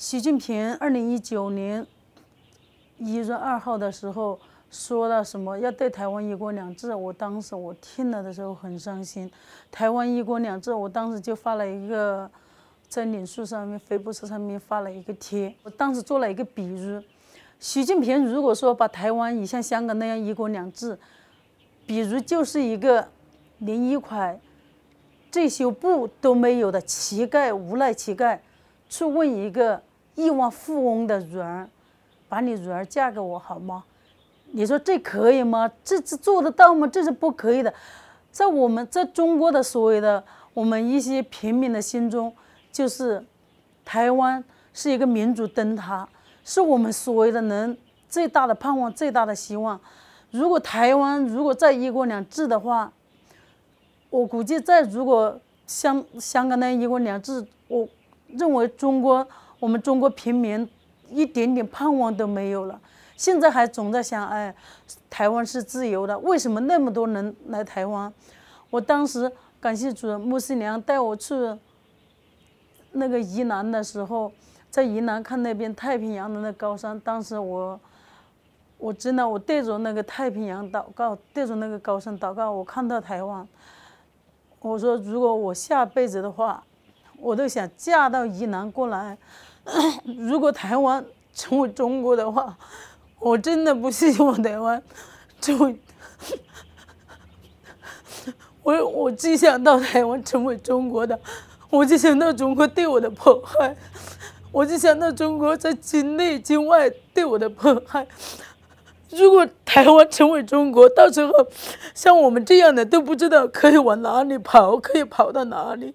习近平二零一九年一月二号的时候说了什么？要对台湾一国两制。我当时我听了的时候很伤心。台湾一国两制，我当时就发了一个在领书上面、飞布车上面发了一个贴。我当时做了一个比喻：习近平如果说把台湾也像香港那样一国两制，比如就是一个连一块退休布都没有的乞丐、无赖乞丐，去问一个。亿万富翁的女儿，把你女儿嫁给我好吗？你说这可以吗？这这做得到吗？这是不可以的。在我们在中国的所谓的我们一些平民的心中，就是台湾是一个民主灯塔，是我们所谓的人最大的盼望、最大的希望。如果台湾如果再一国两制的话，我估计再如果香香港那一国两制，我认为中国。我们中国平民一点点盼望都没有了，现在还总在想，哎，台湾是自由的，为什么那么多人来台湾？我当时感谢主，穆师娘带我去那个宜南的时候，在宜南看那边太平洋的那高山，当时我我真的我对着那个太平洋祷告，对着那个高山祷告，我看到台湾，我说如果我下辈子的话。我都想嫁到宜兰过来。如果台湾成为中国的话，我真的不希望台湾成为。我我只想到台湾成为中国的，我就想到中国对我的迫害，我就想到中国在境内、境外对我的迫害。如果台湾成为中国，到时候像我们这样的都不知道可以往哪里跑，可以跑到哪里。